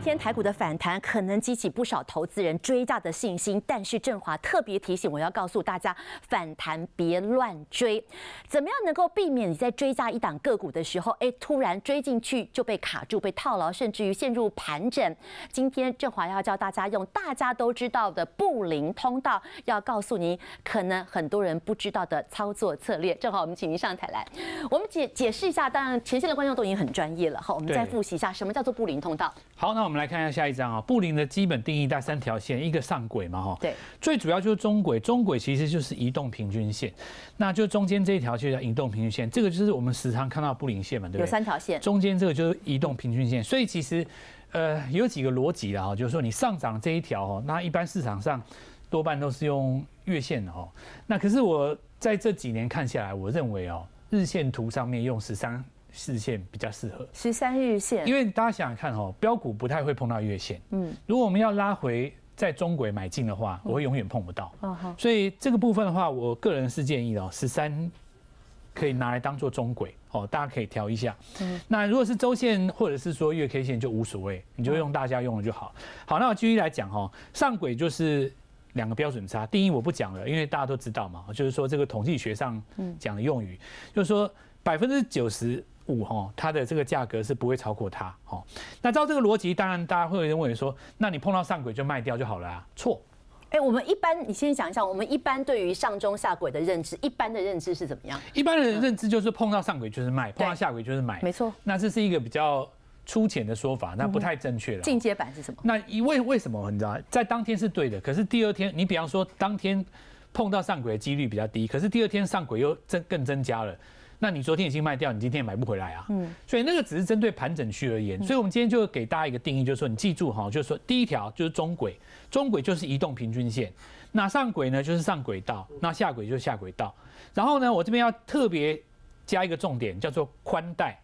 天台股的反弹可能激起不少投资人追价的信心，但是振华特别提醒我要告诉大家，反弹别乱追。怎么样能够避免你在追价一档个股的时候，哎，突然追进去就被卡住、被套牢，甚至于陷入盘整？今天振华要教大家用大家都知道的布林通道，要告诉您可能很多人不知道的操作策略。正好我们请您上台来，我们解解释一下。当然，前线的观众都已经很专业了，好，我们再复习一下什么叫做布林通道。好，那我。我们来看一下下一张啊，布林的基本定义，带三条线，一个上轨嘛，哈，对，最主要就是中轨，中轨其实就是移动平均线，那就中间这一条就叫移动平均线，这个就是我们时常看到布林线嘛，对不对？有三条线，中间这个就是移动平均线，所以其实，呃，有几个逻辑的哦，就是说你上涨这一条哦，那一般市场上多半都是用月线的哦，那可是我在这几年看下来，我认为哦，日线图上面用十三。四线比较适合，十三日线。因为大家想想看哦，标股不太会碰到月线。嗯，如果我们要拉回在中轨买进的话，我会永远碰不到。嗯哼。所以这个部分的话，我个人是建议哦，十三可以拿来当做中轨哦，大家可以调一下。嗯。那如果是周线或者是说月 K 线就无所谓，你就用大家用的就好。好，那我继续来讲哦。上轨就是两个标准差第一我不讲了，因为大家都知道嘛，就是说这个统计学上讲的用语，就是说百分之九十。五哈，它的这个价格是不会超过它哈。那照这个逻辑，当然大家会认为说，那你碰到上轨就卖掉就好了。啊？错。哎，我们一般，你先想一下，我们一般对于上中下轨的认知，一般的认知是怎么样？一般的认知就是碰到上轨就是卖，碰到下轨就是买。没错。那这是一个比较粗浅的说法，那不太正确了。进阶版是什么？那为为什么你知道？在当天是对的，可是第二天，你比方说当天碰到上轨的几率比较低，可是第二天上轨又增更增加了。那你昨天已经卖掉，你今天也买不回来啊。嗯，所以那个只是针对盘整区而言。所以我们今天就给大家一个定义，就是说你记住哈，就是说第一条就是中轨，中轨就是移动平均线。那上轨呢就是上轨道，那下轨就是下轨道。然后呢，我这边要特别加一个重点，叫做宽带，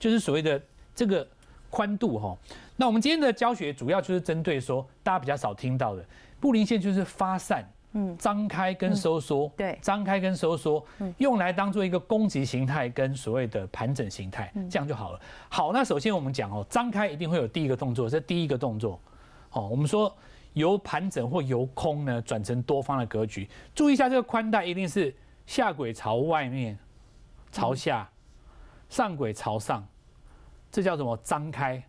就是所谓的这个宽度哈。那我们今天的教学主要就是针对说大家比较少听到的布林线，就是发散。嗯，张开跟收缩，对，张开跟收缩，嗯，用来当做一个攻击形态跟所谓的盘整形态，这样就好了。好，那首先我们讲哦，张开一定会有第一个动作，这第一个动作，哦，我们说由盘整或由空呢转成多方的格局，注意一下这个宽带一定是下轨朝外面朝下，上轨朝上，这叫什么张开？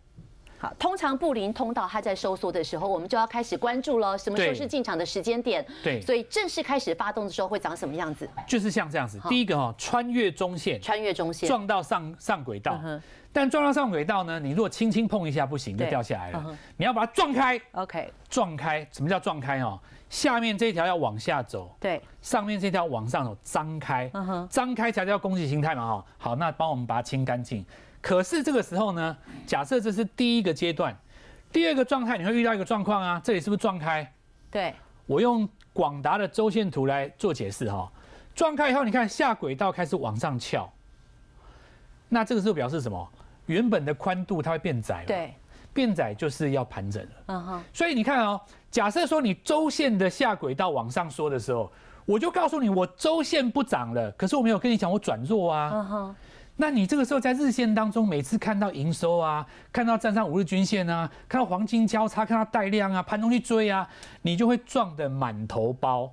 好，通常布林通道它在收缩的时候，我们就要开始关注了，什么时候是进场的时间点？对，所以正式开始发动的时候会长什么样子？就是像这样子，第一个哈，穿越中线，穿越中线，撞到上上轨道。但撞到上轨道呢？你如果轻轻碰一下不行，就掉下来了。你要把它撞开。OK。撞开，什么叫撞开？哦？下面这一条要往下走。对。上面这条往上走，张开。张开才叫攻击形态嘛，哈。好，那帮我们把它清干净。可是这个时候呢，假设这是第一个阶段，第二个状态你会遇到一个状况啊，这里是不是撞开？对。我用广达的周线图来做解释，哈。撞开以后，你看下轨道开始往上翘，那这个时候表示什么？原本的宽度它会变窄，对，变窄就是要盘整了。嗯哼，所以你看哦，假设说你周线的下轨道往上缩的时候，我就告诉你我周线不涨了，可是我没有跟你讲我转弱啊。嗯哼，那你这个时候在日线当中，每次看到营收啊，看到站上五日均线啊，看到黄金交叉，看到带量啊，盘中去追啊，你就会撞得满头包。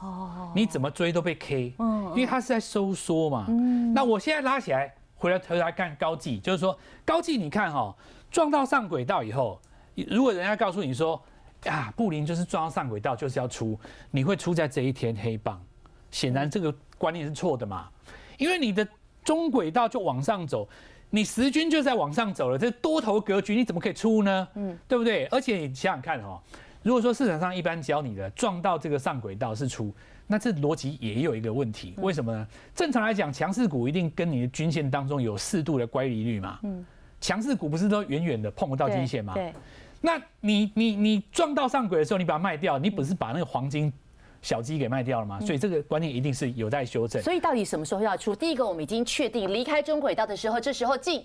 哦，你怎么追都被 K。嗯，因为它是在收缩嘛。嗯，那我现在拉起来。回来，回头来看高纪，就是说高纪，你看哈，撞到上轨道以后，如果人家告诉你说，呀，布林就是撞到上轨道就是要出，你会出在这一天黑棒，显然这个观念是错的嘛，因为你的中轨道就往上走，你十均就在往上走了，这多头格局，你怎么可以出呢？嗯，对不对？而且你想想看哈，如果说市场上一般教你的撞到这个上轨道是出。那这逻辑也有一个问题，为什么呢？正常来讲，强势股一定跟你的均线当中有适度的乖离率嘛。嗯，强势股不是都远远的碰不到均线吗？对。那你你你撞到上轨的时候，你把它卖掉，你不是把那个黄金小鸡给卖掉了吗？所以这个观念一定是有待修正。所以到底什么时候要出？第一个我们已经确定离开中轨道的时候，这时候进。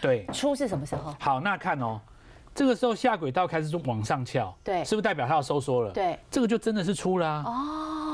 对。出是什么时候？好，那看哦，这个时候下轨道开始往上翘，对，是不是代表它要收缩了？对，这个就真的是出了。哦。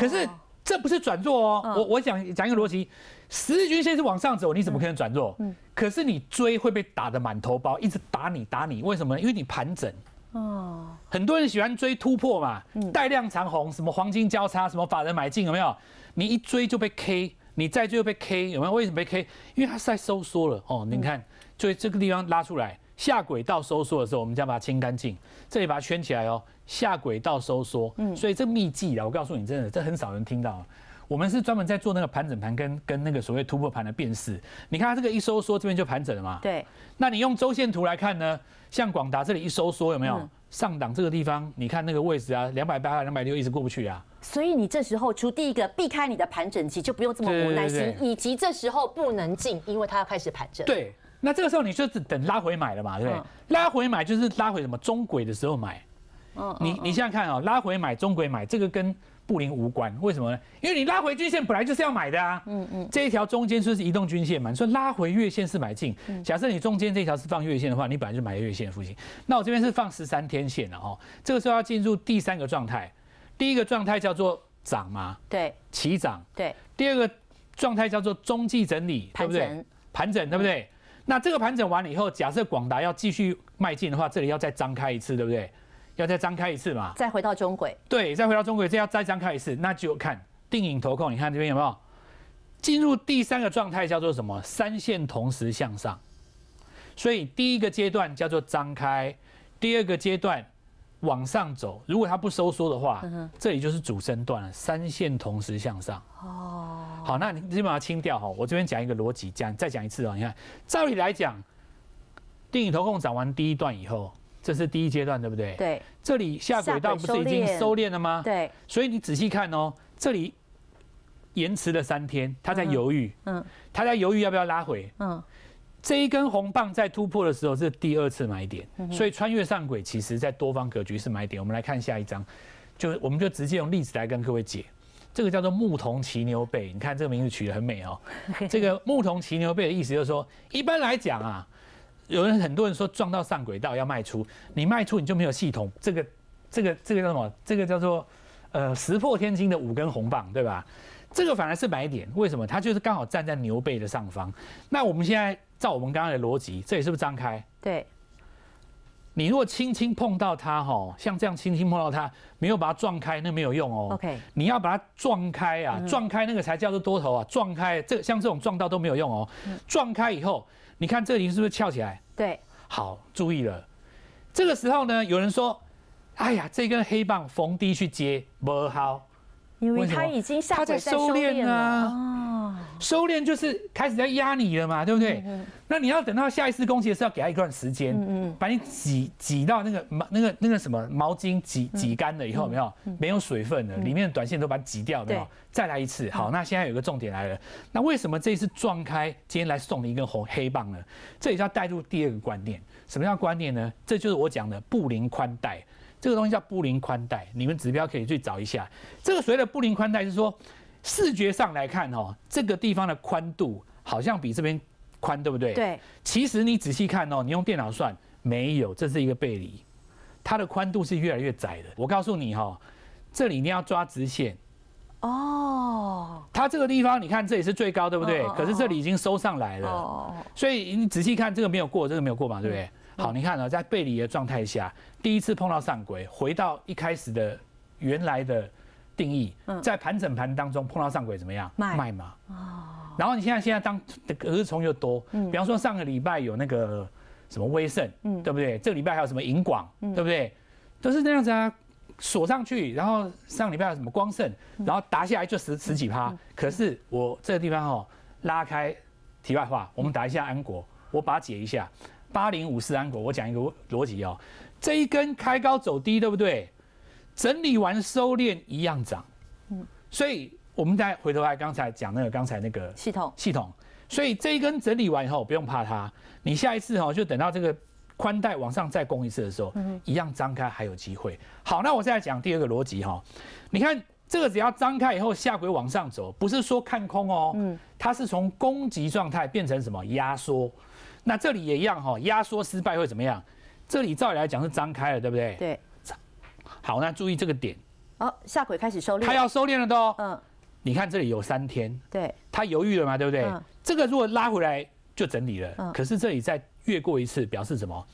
可是这不是转弱哦，我我讲讲一个逻辑，十字均线是往上走，你怎么可能转弱？嗯，可是你追会被打的满头包，一直打你打你，为什么？呢？因为你盘整哦，很多人喜欢追突破嘛，带量长红，什么黄金交叉，什么法人买进，有没有？你一追就被 K，你再追又被 K，有没有？为什么被 K？因为它是在收缩了哦，你看，所以这个地方拉出来。下轨道收缩的时候，我们将把它清干净，这里把它圈起来哦。下轨道收缩，嗯，所以这秘技啊，我告诉你，真的，这很少人听到。我们是专门在做那个盘整盘跟跟那个所谓突破盘的辨识。你看它这个一收缩，这边就盘整了嘛。对。那你用周线图来看呢？像广达这里一收缩有没有上档这个地方？你看那个位置啊，两百八、两百六一直过不去啊。所以你这时候出第一个，避开你的盘整期，就不用这么磨耐心，以及这时候不能进，因为它要开始盘整。对。那这个时候你就是等拉回买了嘛，对不对？拉回买就是拉回什么中轨的时候买。嗯。你你现在看哦，拉回买中轨买，这个跟布林无关，为什么呢？因为你拉回均线本来就是要买的啊。嗯嗯。这一条中间就是移动均线嘛，你说拉回月线是买进，假设你中间这条是放月线的话，你本来就买月线附近。那我这边是放十三天线的哈，这个时候要进入第三个状态。第一个状态叫做涨嘛？对。起涨。对。第二个状态叫做中继整理，对不对？盘整，对不对？那这个盘整完了以后，假设广达要继续迈进的话，这里要再张开一次，对不对？要再张开一次嘛？再回到中轨。对，再回到中轨，这要再张开一次，那就看定影投控。你看这边有没有进入第三个状态，叫做什么？三线同时向上。所以第一个阶段叫做张开，第二个阶段往上走。如果它不收缩的话，这里就是主升段了。三线同时向上。哦。好，那你直接把它清掉哈。我这边讲一个逻辑，讲再讲一次哦。你看，照理来讲，电影投控涨完第一段以后，这是第一阶段，对不对？对。这里下轨道不是已经收敛了吗？对。所以你仔细看哦，这里延迟了三天，他在犹豫。嗯。他在犹豫要不要拉回。嗯。这一根红棒在突破的时候是第二次买点，所以穿越上轨，其实在多方格局是买点。我们来看下一章，就我们就直接用例子来跟各位解。这个叫做“牧童骑牛背”，你看这个名字取得很美哦。这个“牧童骑牛背”的意思就是说，一般来讲啊，有人很多人说撞到上轨道要卖出，你卖出你就没有系统。这个、这个、这个叫什么？这个叫做呃“石破天惊”的五根红棒，对吧？这个反而是买点，为什么？它就是刚好站在牛背的上方。那我们现在照我们刚才的逻辑，这里是不是张开？对。你如果轻轻碰到它，哦，像这样轻轻碰到它，没有把它撞开，那没有用哦。OK，你要把它撞开啊，撞开那个才叫做多头啊，撞开这像这种撞到都没有用哦。撞开以后，你看这里是不是翘起来？对，好，注意了，这个时候呢，有人说，哎呀，这根黑棒逢低去接不好，因为它已经它在收敛啊。收敛就是开始在压你了嘛，对不对？那你要等到下一次攻击的时候，要给一段时间，嗯把你挤挤到那个毛那个那个什么毛巾挤挤干了以后，没有没有水分了，里面的短线都把它挤掉，没有再来一次。好，那现在有个重点来了，那为什么这一次撞开今天来送你一根红黑棒呢？这也要带入第二个观念，什么叫观念呢？这就是我讲的布林宽带，这个东西叫布林宽带，你们指标可以去找一下。这个所谓的布林宽带是说。视觉上来看哦，这个地方的宽度好像比这边宽，对不对？对。其实你仔细看哦，你用电脑算没有，这是一个背离，它的宽度是越来越窄的。我告诉你哈，这里你要抓直线哦。它这个地方，你看这里是最高，对不对？可是这里已经收上来了。哦所以你仔细看，这个没有过，这个没有过嘛，对不对？好，你看哦，在背离的状态下，第一次碰到上轨，回到一开始的原来的。定义在盘整盘当中碰到上轨怎么样卖卖嘛哦，然后你现在现在当日虫又多，比方说上个礼拜有那个什么威盛，对不对？这个礼拜还有什么银广，对不对？都是那样子啊，锁上去，然后上礼拜有什么光盛，然后打下来就十十几趴。可是我这个地方哈拉开，题外话，我们打一下安国，我把它解一下，八零五四安国，我讲一个逻辑哦，这一根开高走低，对不对？整理完收敛一样涨，嗯，所以我们再回头来刚才讲那个刚才那个系统系统，所以这一根整理完以后不用怕它，你下一次哈就等到这个宽带往上再攻一次的时候，一样张开还有机会。好，那我现在讲第二个逻辑哈，你看这个只要张开以后下轨往上走，不是说看空哦，嗯，它是从攻击状态变成什么压缩，那这里也一样哈，压缩失败会怎么样？这里照理来讲是张开了，对不对？对。好，那注意这个点。哦，下轨开始收敛。它要收敛了都。嗯。你看这里有三天。对。它犹豫了嘛，对不对？嗯。这个如果拉回来就整理了。嗯。可是这里再越过一次，表示什么？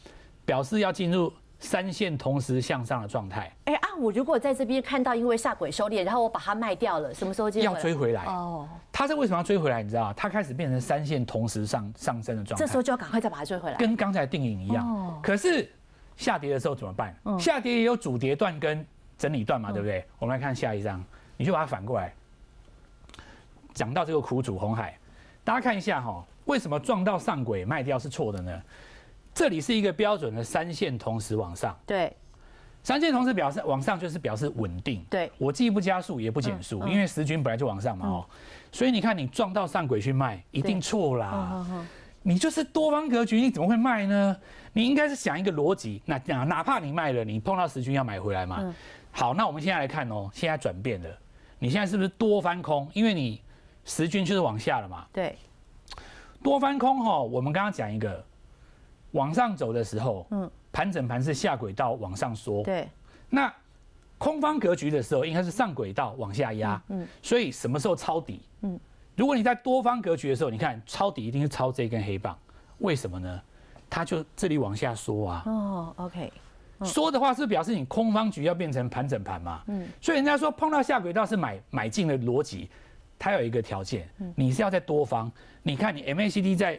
表示要进入三线同时向上的状态。哎啊，我如果在这边看到，因为下轨收敛，然后我把它卖掉了，什么时候要追回来。哦。它是为什么要追回来？你知道？它开始变成三线同时上上升的状态。这时候就要赶快再把它追回来。跟刚才定影一样。哦。可是。下跌的时候怎么办？下跌也有主跌段跟整理段嘛，对不对？我们来看下一张，你去把它反过来讲到这个苦主红海，大家看一下哈，为什么撞到上轨卖掉是错的呢？这里是一个标准的三线同时往上，对，三线同时表示往上就是表示稳定，对，我既不加速也不减速，因为时均本来就往上嘛，哦，所以你看你撞到上轨去卖，一定错啦。你就是多方格局，你怎么会卖呢？你应该是想一个逻辑，那哪哪怕你卖了，你碰到时均要买回来嘛？好，那我们现在来看哦，现在转变了，你现在是不是多翻空？因为你时均就是往下了嘛。对，多翻空哈，我们刚刚讲一个，往上走的时候，嗯，盘整盘是下轨道往上缩，对。那空方格局的时候，应该是上轨道往下压，嗯。所以什么时候抄底？嗯。如果你在多方格局的时候，你看抄底一定是抄这根黑棒，为什么呢？它就这里往下缩啊。哦，OK。缩的话是表示你空方局要变成盘整盘嘛。嗯。所以人家说碰到下轨道是买买进的逻辑，它有一个条件，你是要在多方。你看你 MACD 在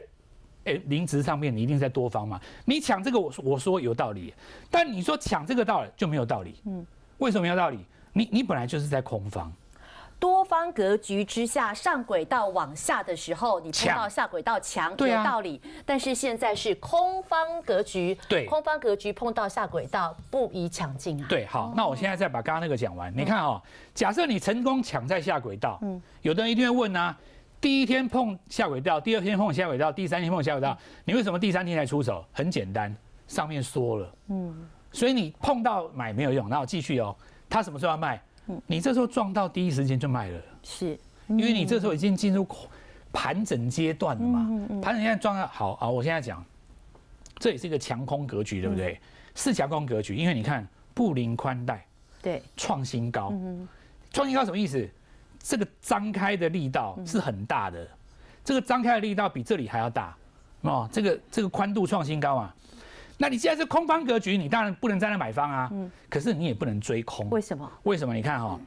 诶零值上面，你一定在多方嘛。你抢这个，我我说有道理。但你说抢这个道理就没有道理。嗯。为什么有道理？你你本来就是在空方。多方格局之下，上轨道往下的时候，你碰到下轨道强有道理。但是现在是空方格局，对，空方格局碰到下轨道不宜抢进。对，好，那我现在再把刚刚那个讲完。你看哦，假设你成功抢在下轨道，嗯，有的人一定会问啊，第一天碰下轨道，第二天碰下轨道，第三天碰下轨道，你为什么第三天才出手？很简单，上面说了，嗯，所以你碰到买没有用，那我继续哦，他什么时候要卖？你这时候撞到第一时间就卖了，是，因为你这时候已经进入盘整阶段了嘛。盘整现在撞到好啊，我现在讲，这也是一个强空格局，对不对？是强空格局，因为你看布林宽带，对，创新高。创新高什么意思？这个张开的力道是很大的，这个张开的力道比这里还要大哦。这个这个宽度创新高啊。那你既在是空方格局，你当然不能在那买方啊。嗯，可是你也不能追空。为什么？为什么？你看哈，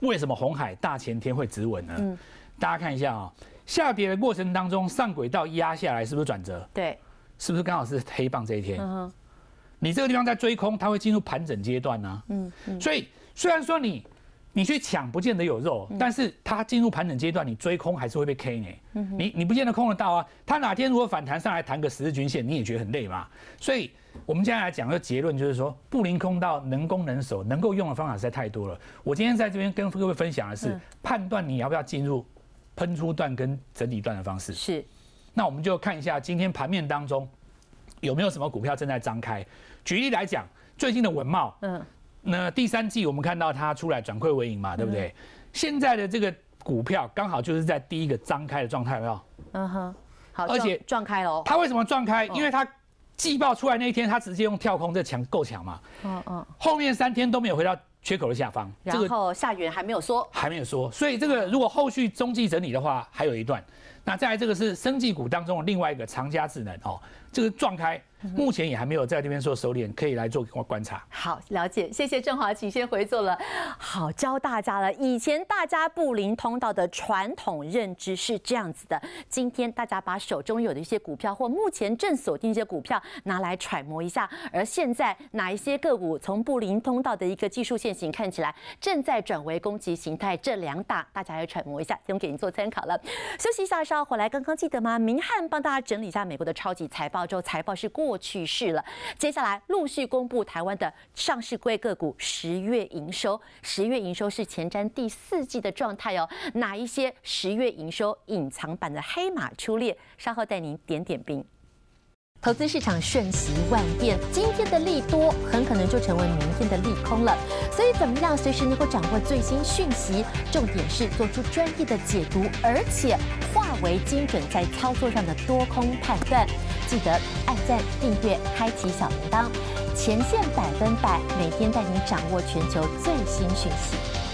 为什么红海大前天会止稳呢？嗯，大家看一下啊，下跌的过程当中，上轨道压下来，是不是转折？对，是不是刚好是黑棒这一天？嗯你这个地方在追空，它会进入盘整阶段呢。嗯嗯，所以虽然说你。你去抢不见得有肉，但是它进入盘整阶段，你追空还是会被 K 呢？你你不见得空得到啊。它哪天如果反弹上来，弹个十日均线，你也觉得很累嘛？所以我们接下来讲的结论就是说，布林空道能攻能守，能够用的方法实在太多了。我今天在这边跟各位分享的是判断你要不要进入喷出段跟整理段的方式。是，那我们就看一下今天盘面当中有没有什么股票正在张开。举例来讲，最近的文茂，嗯。那第三季我们看到它出来转亏为盈嘛，对不对？现在的这个股票刚好就是在第一个张开的状态有？嗯哼，好，而且撞开了哦。它为什么撞开？因为它季报出来那一天，它直接用跳空，这强够强嘛，嗯嗯。后面三天都没有回到缺口的下方，然后下缘还没有缩，还没有缩。所以这个如果后续中继整理的话，还有一段。那再来这个是生技股当中的另外一个长家智能哦，这个撞开目前也还没有在这边做收敛，可以来做观察。好，了解，谢谢郑华，请先回座了。好，教大家了。以前大家布林通道的传统认知是这样子的，今天大家把手中有的一些股票或目前正锁定一些股票拿来揣摩一下。而现在哪一些个股从布林通道的一个技术线型看起来正在转为攻击形态，这两打大家要揣摩一下，提供给您做参考了。休息一下稍。报回来，刚刚记得吗？明翰帮大家整理一下美国的超级财报，之后财报是过去式了。接下来陆续公布台湾的上市柜个股十月营收，十月营收是前瞻第四季的状态哦。哪一些十月营收隐藏版的黑马出列？稍后带您点点兵。投资市场瞬息万变，今天的利多很可能就成为明天的利空了。所以，怎么样随时能够掌握最新讯息？重点是做出专业的解读，而且化为精准在操作上的多空判断。记得按赞、订阅、开启小铃铛，前线百分百每天带你掌握全球最新讯息。